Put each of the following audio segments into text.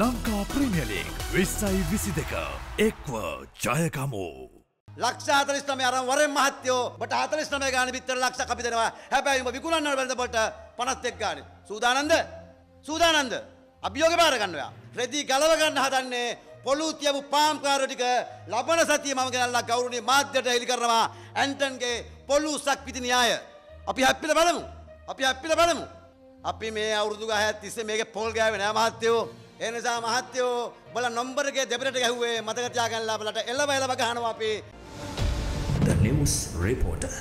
ලංකා ප්‍රමියලෙක් විස්සයි විසි දෙක එක්ව ජයකමෝ. ලක්ෂාතරස්නම අරම් වර මහත්‍යෝ බට හතරස්නම ගාන බිත්තර ලක්ෂ අපිදෙනවා හැබැයිම විකුලන්න වැලදබට පනස් එක් ගාන. සූදානන්ද සූදානන්ද අභියෝග පාරගන්නවා. ප්‍රදී ගලවගන්න හදන්නේ පොලූතියපු පාම්කාරටික ලබන සතිය මම ගැනල්ලා ගෞරුණේ මාධ්‍යයට හෙළි කරනවා ඇන්ටන්ගේ පොලූසක් පිති න්‍යාය. අපි හැප්පිල බලමු. අපි හැප්පිල බලමු. අපි මේ අවුරුදු ගහයත් තිස්සේ මේක පොල් ගෑවේ නෑ මහත්තයෝ. ඒ නිසා මහත්තයෝ බල නම්බර් එකේ දෙපිරට ගැහුවේ මතක තියාගන්නලා බලට එළව එළව ගහනවා අපි. The news reporter.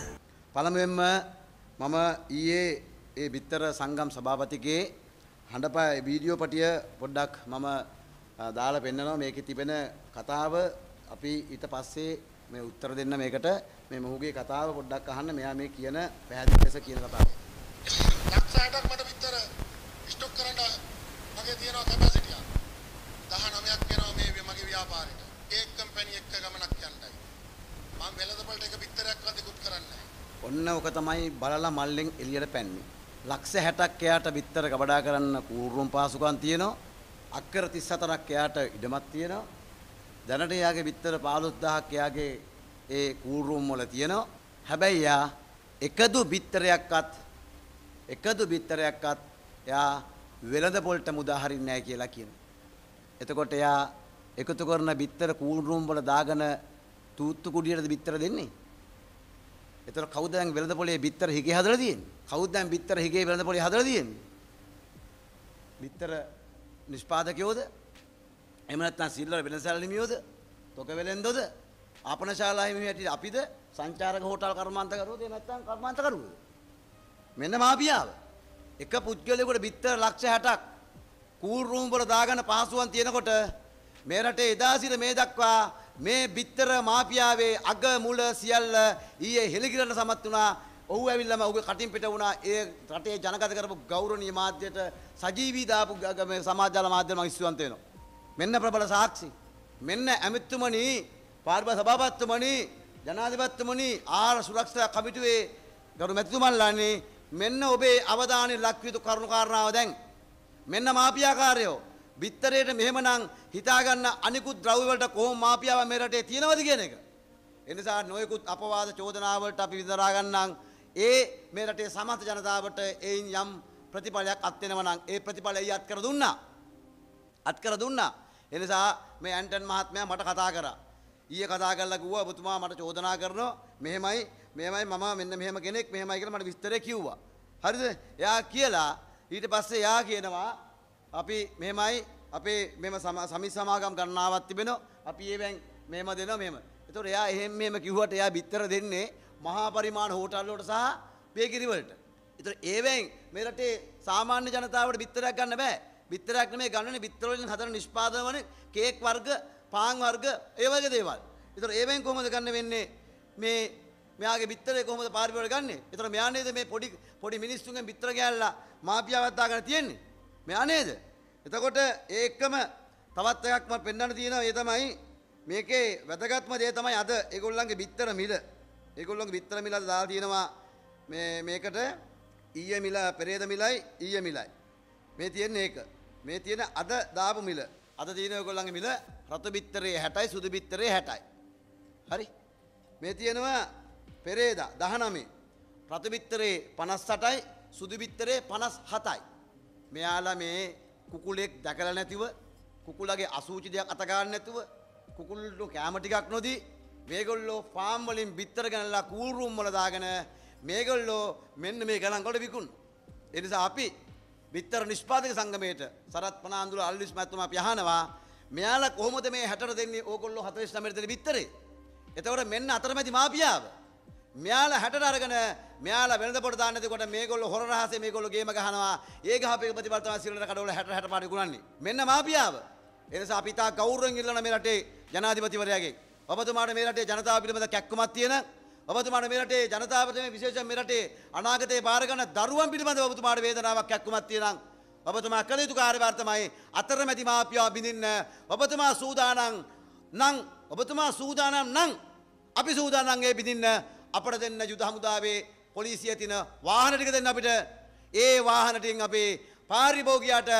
පළමුවෙන්ම මම ඊයේ ඒ බිත්තර සංගම් සභාපතිගේ හඬපා වීඩියෝ පටිය පොඩ්ඩක් මම දාලා පෙන්නනවා මේකේ තිබෙන කතාව අපි ඊට පස්සේ මේ උත්තර දෙන්න මේකට මේ මොහුගේ කතාව පොඩ්ඩක් අහන්න මෙයා මේ කියන පැහැදිලි ලෙස කියන කතාව. ලක්ෂ 8ක් මට විතර ස්ටොක් කරන්න මගේ තියෙනවා කැපැසිටි මගේ ව්‍යාපාරෙට. කේක් කම්පැනි එක්ක ගමනක් යන්නයි. මම වෙළඳපළට එක පිටරයක්වත් ඉක්ුත් කරන්නේ ඔන්න ඕක තමයි බලලා මල්ලෙන් එළියට පැන්නේ. ලක්ෂ 60ක් එයාට විතර ගබඩා කරන්න පූර්වම් පාසුකම් තියෙනවා. අක්කර 34ක් එයාට ඉඩමක් තියෙනවා. දැනට එයාගේ විතර 15000ක් එයාගේ ඒ කූරූම් වල තියෙනවා. හැබැයි එයා එකදු විතරයක්වත් එකදු විතරයක්වත් එයා වෙළඳ පොල්ට මුදා හරින්නේ නැහැ කියලා කියනවා. එතකොට එයා එකතු කරන බිත්තර කූල් රූම් වල දාගෙන තූත්තු කුඩියටද බිත්තර දෙන්නේ? එතකොට කවුද දැන් වෙළඳ පොලේ බිත්තර හිගේ හදලා තියෙන්නේ? කවුද දැන් බිත්තර හිගේ වෙළඳ පොලේ හදලා තියෙන්නේ? බිත්තර නිෂ්පාදකයෝද? එහෙම නැත්නම් සිල්වර වෙළඳසාල හිමියෝද? තොක වෙළෙන්දෝද? ආපන ශාලා හිමියෝ ඇටිද අපිද? සංචාරක හෝටල් කර්මාන්තකරුවෝද? එහෙම නැත්නම් කර්මාන්තකරුවෝද? මෙන්න මාපියාව. එක පුද්ගලයෙකුට බිත්තර ලක්ෂ 60ක් කූල් රූම් වල දාගෙන පහසුවන් තියෙනකොට මේ රටේ එදා සිට මේ දක්වා මේ බිත්තර මාපියාවේ අග මුල සියල්ල ඊයේ හෙලිකිරන්න සමත් වුණා. ඔහු ඇවිල්ලාම ඔහුගේ කටින් පිට වුණා. ඒ රටේ ජනගත කරපු ගෞරවනීය මාධ්‍යයට සජීවී දාපු මේ සමාජාල මාධ්‍යම මම ස්තුවන්ත වෙනවා. මෙන්න ප්‍රබල සාක්ෂි. මෙන්න ඇමතිතුමනි, පාර්ලිමේන්තු සභාපතිතුමනි, ජනාධිපතිතුමනි, ආහාර සුරක්ෂා කමිටුවේ ගරු මැතිතුමන්ලානේ මෙන්න ඔබේ අවධානය ලක්විතු කරුණු කාරණාව දැන් මෙන්න මාපියාකාරයෝ බිත්තරයට මෙහෙමනම් හිතාගන්න අනිකුත් ද්‍රව්‍යවලට කොහොම මාපියාව මේ රටේ තියෙනවද කියන එක. එනිසා නොයෙකුත් අපවාද චෝදනාවලට අපි විඳලා ගන්නම් ඒ මේ රටේ සමස්ත ජනතාවට එයින් යම් ප්‍රතිඵලයක් අත් වෙනවා නම් ඒ ප්‍රතිඵලය අත් කර දුන්නා. අත් කර දුන්නා. එනිසා මේ ඇන්ටන් මහත්මයා මට කතා කරා. ඊයේ කතා කරලා කිව්වා ඔබතුමා මට චෝදනා කරනවා මෙහෙමයි මෙහෙමයි මම මෙන්න මෙහෙම කෙනෙක් මෙහෙමයි කියලා මට විස්තරය කිව්වා. හරිද? එයා කියලා ඊට පස්සේ එයා කියනවා අපි මෙහෙමයි අපේ මෙම සමි සමාගම් ගණනාවක් තිබෙනවා. අපි ඒවෙන් මෙහෙම දෙනවා මෙහෙම. එතකොට එයා එහෙම මෙහෙම කිව්වට එයා බිත්තර දෙන්නේ මහා පරිමාණ හෝටල් වලට සහ බේකරි වලට. එතකොට ඒවෙන් මේ රටේ සාමාන්‍ය ජනතාවට බිත්තරයක් ගන්න බෑ. බිත්තරයක් නෙමෙයි ගන්නනේ බිත්තර වලින් හදන නිෂ්පාදන වන කේක් වර්ග, පාන් වර්ග ඒ වගේ දේවල්. එතකොට ඒවෙන් කොහොමද ගන්න වෙන්නේ? මේ මෙයාගේ බිත්තරේ කොහොමද පාරිවල ගන්නෙ? එතකොට මෙයා නේද මේ පොඩි පොඩි මිනිස්සුන්ගෙන් බිත්තර ගෑල්ලා මාපියාවත් දාගෙන තියෙන්නේ. මෙයා නේද? එතකොට ඒ එක්කම තවත් එකක් මම පෙන්වන්න තියෙනවා ඒ තමයි මේකේ වැදගත්ම දේ තමයි අද ඒගොල්ලන්ගේ බිත්තර මිල. ඒගොල්ලොන්ගේ බිත්තර මිල අද දාලා තියෙනවා මේ මේකට ඊයේ මිල පෙරේද මිලයි ඊයේ මිලයි. මේ තියෙන්නේ ඒක. මේ තියෙන අද දාපු මිල. අද තියෙන ඒගොල්ලන්ගේ මිල රතු බිත්තරේ 60යි සුදු බිත්තරේ 60යි. හරි. මේ තියෙනවා පෙරේදා 19. රතු බිත්තරේ 58යි සුදු බිත්තරේ 57යි. මෙයාලා මේ කුකුලෙක් දැකලා නැතිව කුකුලගේ අසූචි දෙයක් අත ගන්න නැතුව කුකුල්ලු කැම ටිකක් නොදී මේගොල්ලෝ ෆාම් වලින් බිත්තර ගනලා කූල් රූම් වල දාගෙන මේගොල්ලෝ මෙන්න මේ ගණන් වලට විකුණන. ඒ නිසා අපි බිත්තර නිෂ්පාදක සංගමයේට සරත් පනාඳුර අල්විස් මහත්මයා අපි අහනවා මෙයාලා කොහොමද මේ 60ට දෙන්නේ ඕගොල්ලෝ 49ට දෙන්නේ බිත්තරේ? එතකොට මෙන්න අතරමැදි මාපියාව මෙයාල හැටට අරගෙන මෙයාල වෙනද පොට දාන්නකොට මේගොල්ලෝ හොර රහසේ මේගොල්ලෝ ගේම ගහනවා ඒ ගහපේ ප්‍රතිඵල තමයි සිරුරට කඩවල 60 60 පාඩු ගුණන්නේ මෙන්න මාපියාව එනිසා අපි තා ගෞරවයෙන් ඉල්ලන මේ රටේ ජනාධිපතිවරයාගෙන් ඔබතුමාට මේ රටේ ජනතාව පිළිබඳ කැක්කුමක් තියෙන ඔබතුමාට මේ රටේ ජනතාවට මේ විශේෂයෙන් මේ රටේ අනාගතේ බාර ගන්න දරුවන් පිළිබඳව ඔබතුමාට වේදනාවක් කැක්කුමක් තියෙනවා ඔබතුමා කළ යුතු කාර්යභාර තමයි අතරමැදි මාපියා බිඳින්න ඔබතුමා සූදානම් නම් ඔබතුමා සූදානම් නම් අපි සූදානම් ඒ බිඳින්න අපට දෙන්න යුද හමුදාවේ පොලිසිය තින වාහන ටික දෙන්න අපිට ඒ වාහන ටිකෙන් අපේ පාරිභෝගිකයාට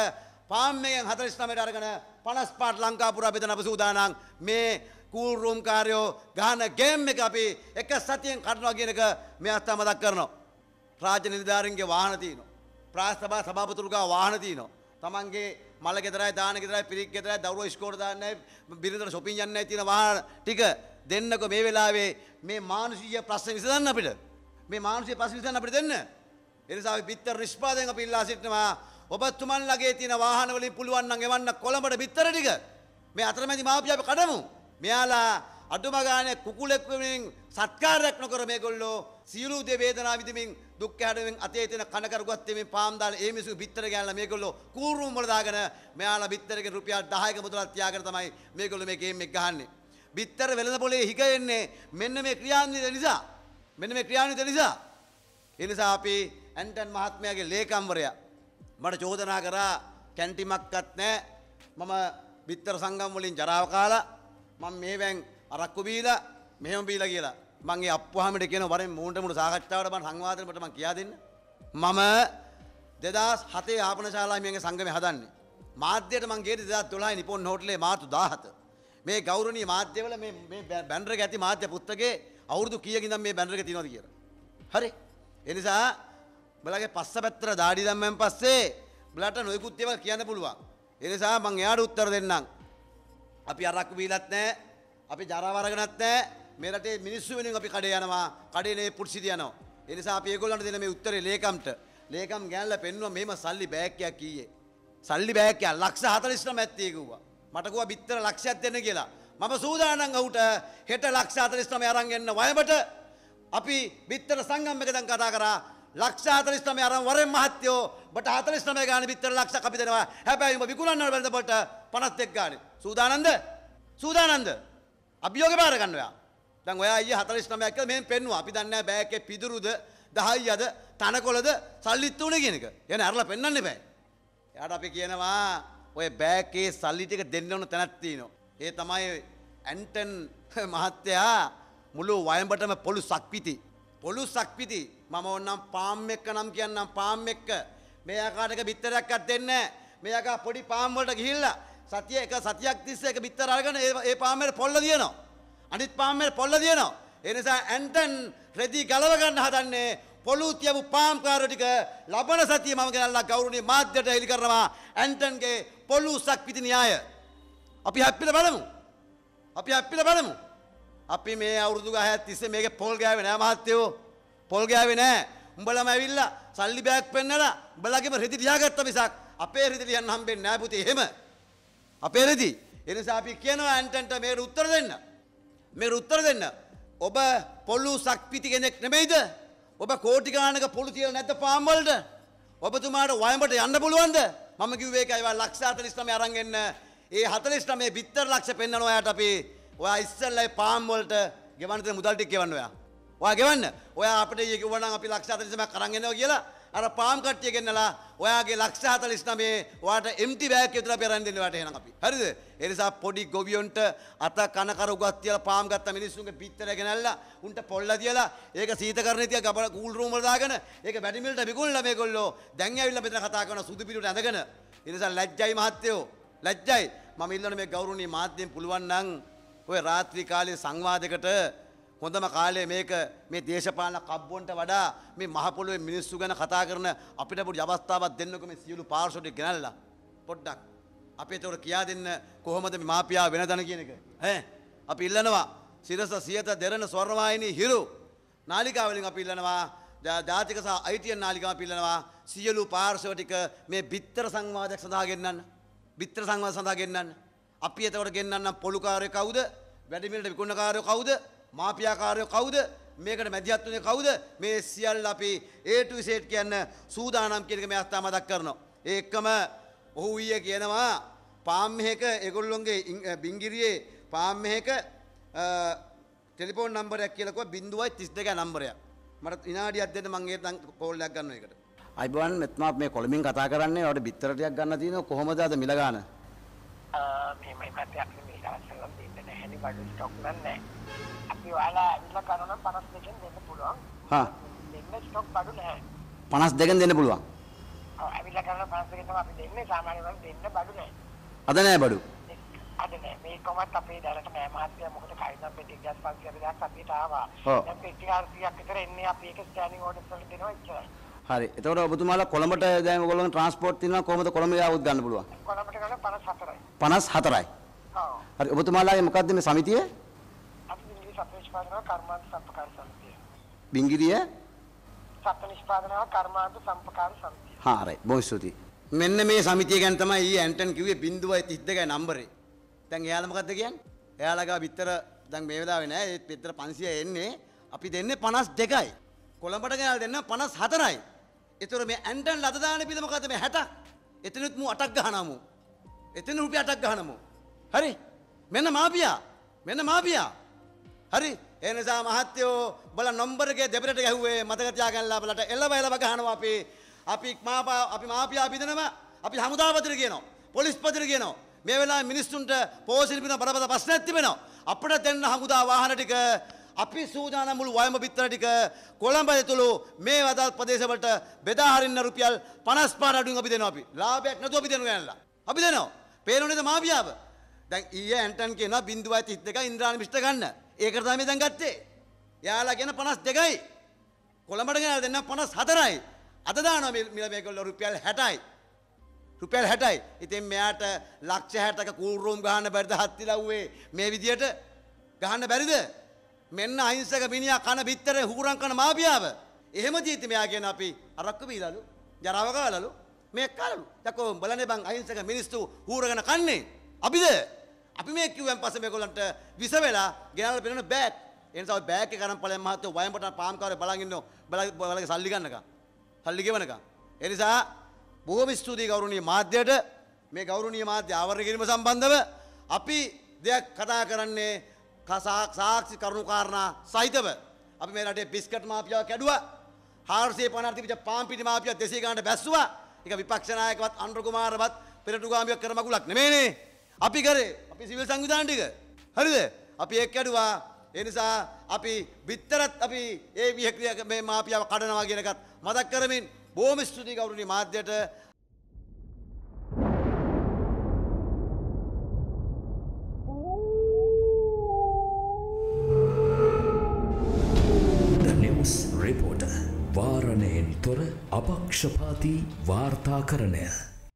පාම්මයෙන් 49ට අරගෙන 55ට ලංකාපුරා බෙදන අප සූදානම් මේ කූල් රූම් කාර්යෝ ගහන ගේම් එක අපි එක සතියෙන් කඩනවා කියන එක මේ අස්ථා මතක් කරනවා රාජ්‍ය නිලධාරීන්ගේ වාහන තියෙනවා ප්‍රාස් සභා සභාපතිතුරුගා වාහන තියෙනවා තමන්ගේ මල ගෙදරයි දාන ගෙදරයි පිරික් ගෙදරයි දවුරෝ ස්කෝර දාන්නේ බිරිඳට shopping යන්නේ තියෙන වාහන ටික දෙන්නකො මේ වෙලාවේ මේ මානුෂීය ප්‍රශ්න විසඳන්න අපිට. මේ මානුෂීය ප්‍රශ්න විසඳන්න අපිට දෙන්න. ඒ නිසා අපි බිත්තර නිෂ්පාදයෙන් අපි ඉල්ලා සිටිනවා ඔබතුමන්ලගේ තියෙන වාහන වලින් පුළුවන් නම් එවන්න කොළඹට බිත්තර ටික. මේ අතරමැදි මාපිය අපි කඩමු. මෙයාලා අඩුම ගානේ කුකුලෙක් වෙමින් සත්කාරයක් නොකර මේගොල්ලෝ සියලු දේ වේදනා විඳමින් දුක් කැඩෙමින් අතේ තියෙන කන කරුගත් දෙමින් පාම් දාලා ඒ මිනිස්සු බිත්තර ගෑනලා මේගොල්ලෝ කූරුම් වල දාගෙන මෙයාලා බිත්තරකින් රුපියල් 10ක මුදලක් තියාගෙන තමයි මේගොල්ලෝ මේ ගේම් එක ගහන්නේ. බිත්තර වෙළඳ පොලේ හික එන්නේ මෙන්න මේ ක්‍රියාන්විත නිසා. මෙන්න මේ ක්‍රියාන්විත නිසා. ඒ නිසා අපි ඇන්ටන් මහත්මයාගේ ලේකම්වරයා මට චෝදනා කරා කැන්ටිමක්වත් නැහැ. මම බිත්තර සංගම් වලින් ජරාව කාලා මම මේවෙන් අරක්කු බීලා මෙහෙම බීලා කියලා. මගේ අප්පුවාමිට කියන වරෙන් මූණට මුණ සාකච්ඡාවට මම සංවාදනකට මම කියා දෙන්න. මම 2007 ආපන ශාලාවේ මගේ සංගමේ හදන්නේ. මාධ්‍යයට මං ගියේ 2012 නිපොන් හෝටලේ මාතු 17. මේ ගෞරණී මාධ්‍යවල මේ බැන්ඩර ඇති මාධ්‍ය පුත්තගේ අවුරදු කියගිනම් මේ බැන්ඩර තිනොද කියර. හරි. එනිසා බලගේ පස්ස පැත්තර දාඩි දම්මෙන් පස්සේ බලට නොයකුත්තේව කියන්න පුළුවන්. එනිසා මං එයාට උත්තර දෙන්නම්. අපි අරක්කු බීලත් නෑ අපි ජරාවරගනත් නෑ මෙරටේ මිනිස්සු වෙනින් අපි කඩේ යනවා කඩේනේ පුට්සිද යනවා. එනිසා අපි ඒගොල්ලන්ට දෙන මේ උත්තරේ ලේකම්ට ලේකම් ගෑල්ල පෙන්වුවා මෙහෙම සල්ලි බෑග්යක් කීයේ. සල්ලි බෑග්යක් 140 ලක්ෂ 40 ම ඇත්තේ කිව්වා. මටකුව බිත්තර ලක්ෂයක් දෙන්න කියලා. මම සූදානම් ඔහුට හෙට ලක්ෂ 49 අරන් එන්න වයඹට අපි බිත්තර සංගම්මක දැන් කතා කරා ලක්ෂ 49 අරන් වරෙන් මහත්තයෝ බට 49 ගානේ බිත්තර ලක්ෂක් අපි දෙනවා. හැබැයි උඹ විකුණන්න බැලද බට 51 ගානේ. සූදානම්ද? සූදානම්ද? අභියෝගේ බාර ගන්න ඔයා. දැන් ඔයා අයියා 49ක් කියලා මෙහෙන් පෙන්නුවා. අපි දන්නේ නැහැ බෑකේ පිදුරුද 10යිද තනකොළද සල්ලිත් උනේ කියන එක. එහෙනම් අරලා පෙන්වන්න බෑ. එයාට අපි කියනවා ඔය බෑකේ සල්ලි ටික දෙන්න ඕන තැනක් තියෙනවා. ඒ තමයි ඇන්ටන් මහත්තයා මුළු වයඹටම පොළු සක්විති. පොළු සක්විති. මම ඕනම් පාම් එක්ක නම් කියන්නම් පාම් එක්ක. මෙයා කාටක බිත්තරයක්වත් දෙන්නේ නැහැ. මෙයාගා පොඩි පාම් වලට ගිහිල්ලා සතිය එක සතියක් තිස්සේ එක බිත්තර අරගෙන ඒ පාමේට පොල්ල දිනනවා. අනිත් පාමේට පොල්ල දිනනවා. ඒ නිසා ඇන්ටන් රෙදි ගලව ගන්න හදන්නේ පොළු තියපු පාම්කාර ටික ලබන සතිය මම ගෙනල්ලා ගෞරවනීය මාධ්‍යයට හෙළි කරනවා ඇන්ටන්ගේ පොළුසක් පිටි න්‍යාය. අපි හැප්පිලා බලමු. අපි හැප්පිලා බලමු. අපි මේ අවුරුදු 10ක් තිස්සේ මේකේ පොල් ගෑවේ නෑ මහත්තයෝ. පොල් ගෑවේ නෑ. උඹලම ඇවිල්ලා සල්ලි බෑග් පෙන්නලා උඹලගේම රෙදි ලියාගත්ත මිසක් අපේ රෙදි ලියන්න හම්බෙන්නේ නෑ පුතේ එහෙම. අපේ රෙදි. ඒ නිසා අපි කියනවා ඇන්ටන්ට මේකට උත්තර දෙන්න. මේකට උත්තර දෙන්න. ඔබ පොළු සක්පිති කෙනෙක් නෙමෙයිද? ඔබ කෝටිගානක පොලිතිය නැත පාම්වලට ඔබතුමාට වයඹට යන්න පුළුවන්ද මම කිව්වේ ඒකයි ඔයා ලක්ෂ 49 අරන් එන්න ඒ 49 බිත්තර ලක්ෂ පෙන්වනවා ඔයාට අපි ඔයා ඉස්සෙල්ලා පාම් වලට ගෙවන්න තියෙන මුදල් ටික ගෙවන්න ඔයා ඔයා ගෙවන්න ඔයා අපිට කිව්වනම් අපි ලක්ෂ 49ක් අරන් එනවා කියලා අර පාම් කට්ටිය ගෙන්නලා ඔයාගේ ලක්ෂ හතලිස් නමේ වාට එම්ටි බෑග් විතර අපි අරන් දෙන්න වාට එහෙනම් අපි. හරිද? ඒ නිසා පොඩි ගොවියොන්ට අත කන කර උගත් තියලා පාම් ගත්ත මිනිස්සුන්ගේ පිටර ගෙනල්ලා උන්ට පොල්ලා තියලා ඒක සීතකරණේ තියා ගබල කූල් රූම් වල දාගෙන ඒක වැඩි මිලට විකුණලා මේගොල්ලෝ දැන් ඇවිල්ලා මෙතන කතා කරන සුදු පිටුට ඇඳගෙන. ඒ නිසා ලැජ්ජයි මහත්තයෝ. ලැජ්ජයි. මම ඉල්ලන මේ ගෞරවනීය මාධ්‍යෙන් පුළුවන් නම් ඔය රාත්‍රී කාලේ සංවාදයකට හොඳම කාලය මේක මේ දේශපාලන කබ්බොන්ට වඩා මේ මහපොළුවේ මිනිස්සු ගැන කතා කරන අපිට පොඩි අවස්ථාවක් දෙන්නකෝ මේ සියලු පාර්ශ්වයට ගෙනල්ලා පොඩ්ඩක් අපි ඒතකොට කියා දෙන්න කොහොමද මේ මාපියා වෙනදන කියන එක ඈ අපි ඉල්ලනවා සිරස සියත දෙරණ ස්වර්ණවාහිනී හිරු නාලිකාවලින් අපි ඉල්ලනවා ජාතික සහ අයිතිය නාලිකාව පිල්ලනවා සියලු පාර්ශව ටික මේ බිත්තර සංවාදයක් සඳහා ගෙන්නන්න බිත්තර සංවාද සඳහා ගෙන්නන්න අපි එතකොට ගෙන්නන්න පොලුකාරය කවුද වැඩිමිලට විකුණකාරය කවුද මාපියාකාරයෝ කවුද මේකට මැදිහත් වුණේ කවුද මේ සියල්ල අපි A to Z කියන්න සූදානම් කියන එක මේ අස්ථා මතක් කරනවා ඒ එක්කම ඔහු ඊයේ කියනවා පාම් එක ඒගොල්ලොන්ගේ බිංගිරියේ පාම් එක ටෙලිෆෝන් නම්බරයක් කියලා කිව්වා 032 නම්බරයක් මට විනාඩියක් දෙන්න මම ඒත් කෝල් එකක් ගන්නවා ඒකට අයිබවන් මෙත්මා මේ කොළඹින් කතා කරන්නේ ඔයාලට බිත්තරටයක් ගන්න තියෙනවා කොහොමද අද මිල ගන්න? මේ මම පැත්තක් නෙමෙයි ආසලම් දෙන්න නැහැ නේ බඩු ස්ටොක් නැහැ. ඔයාලා ඇවිල්ලා කරනවා නම් 52කින් දෙන්න පුළුවන්. හා. දෙන්න ස්ටොක් බඩු නැහැ. 52කින් දෙන්න පුළුවන්. ඔව් ඇවිල්ලා කරනවා 52කින් තමයි අපි දෙන්නේ. සාමාන්‍ය වල දෙන්න බඩු නැහැ. අද නැහැ බඩු. අද නැහැ. මේ කොමත් අපේ දැලට නෑ මහත්තයා මොකද කයිනම් පෙටි ගස් 500ක් අපිට ආවා. දැන් පෙටි 400ක් විතර එන්නේ අපි ඒක ස්කෑනින් ඕඩර්ස් වලට දෙනවා ඉච්චරයි. හරි. එතකොට ඔබතුමාලා කොළඹට දැන් ඔයගොල්ලෝ ට්‍රාන්ස්පෝට් තියෙනවා කොහොමද කොළඹ යාවුත් ගන්න පුළුවන්? කොළඹට ගන්න 54යි. 54යි. ඔව්. හරි. ඔබතුමාලාගේ මොකක්ද මේ සමිතිය? නිෂ්පාදනව කර්මාන්ත සම්පකාර සමිතිය. බිංගිරිය සත්ත්ව නිෂ්පාදනව කර්මාන්ත සම්පකාර සමිතිය. හා රයි. බොහොම ස්තුතියි. මෙන්න මේ සමිතිය ගැන තමයි ඊ ඇන්ටන් කිව්වේ 0.32යි නම්බරේ. දැන් එයාලා මොකද්ද කියන්නේ? එයාලා ගාව විතර දැන් මේ වෙලාවේ නෑ ඒත් විතර 500 එන්නේ. අපි දෙන්නේ 52යි. කොළඹට ගෙනල් දෙන්න 54යි. ඒතර මේ ඇන්ටන් ලද දාන පිළ මොකද්ද මේ 60ක්? එතනත් මු 8ක් ගහනමු. එතන රුපියල් 8ක් ගහනමු. හරි. මෙන්න මාපියා. මෙන්න මාපියා. හරි ඒ නිසා මහත්තයෝ බල නම්බර් එකේ දෙපිරට ගැහුවේ මතක තියාගන්නලා බලට එළව එළව ගහනවා අපි අපි මාපා අපි මාපියා බිඳනවා අපි හමුදාපතිට කියනවා පොලිස්පතිට කියනවා මේ වෙලාවේ මිනිස්සුන්ට පෝසිල් බිඳ බරපතල ප්‍රශ්නයක් තිබෙනවා අපිට දෙන්න හමුදා වාහන ටික අපි සූදානම් මුළු වයඹ බිත්තර ටික කොළඹ ඇතුළු මේ වදත් ප්‍රදේශවලට බෙදා හරින්න රුපියල් 55 අඩුවෙන් අපි දෙනවා අපි ලාභයක් නැතුව අපි දෙනු ගන්නලා අපි දෙනවා පේනෝ නේද මාපියාව දැන් ඊයේ ඇන්ටන් කියනවා 0.32 ඉන්ද්‍රාණි මිෂ්ට ගන්න ඒකට තමයි දැන් ගත්තේ. එයාලා කියන 52යි. කොළඹට ගෙනල්ලා දෙන්න 54යි. අද දානවා මිල මේගොල්ලෝ රුපියල් 60යි. රුපියල් 60යි. ඉතින් මෙයාට ලක්ෂ 60ක කූල් රූම් ගහන්න බැරිද හත් ඉලව්වේ මේ විදියට ගහන්න බැරිද? මෙන්න අහිංසක මිනිහා කන බිත්තරේ හුගුරන් කන මාපියාව. එහෙම දීති මෙයා කියන අපි අරක්කු බීලාලු, ජරාව ගාලලු, මේ කලලු. දකෝ බලන්නේ බං අහිංසක මිනිස්සු හුරගෙන කන්නේ. අපිද? අපි මේ කිව්වන් පස්සේ මේගොල්ලන්ට විස වෙලා ගෙනල්ලා පෙන්නන බෑග්. ඒ නිසා ඔය බෑග් එක අරන් පළයන් මහත්තයෝ වයඹට පාම්කාරය බලන් ඉන්නෝ. බලගේ සල්ලි ගන්නකම්. සල්ලි ගෙවනකම්. ඒ නිසා බොහොම ස්තුතියි ගෞරවනීය මාධ්‍යයට මේ ගෞරවනීය මාධ්‍ය ආවරණය කිරීම සම්බන්ධව අපි දෙයක් කතා කරන්නේ සාක්ෂි කරුණු කාරණා සහිතව. අපි මේ රටේ බිස්කට් මාපියාව කැඩුවා. 450 තිබිච්ච පාම් පිටි මාපියාව 200 ගානට බැස්සුවා. ඒක විපක්ෂ නායකවත් අනුර කුමාරවත් පෙරටුගාමියක් කරමගුලක් නෙමෙයිනේ. අපි කරේ අපි සිවල් සංවිධාන්ටික හරිද අපි එක් අඩුවා එනිසා අපි බිත්තරත් අපි ඒ විහක්‍රිය මේ මාපියාව කඩනවා කියෙනකත් මදක් කරමින් බෝම ස්තුති කවරුණි මාධ්‍යයට වාරණයෙන් තොර අපක්ෂපාති වාර්තා කරණය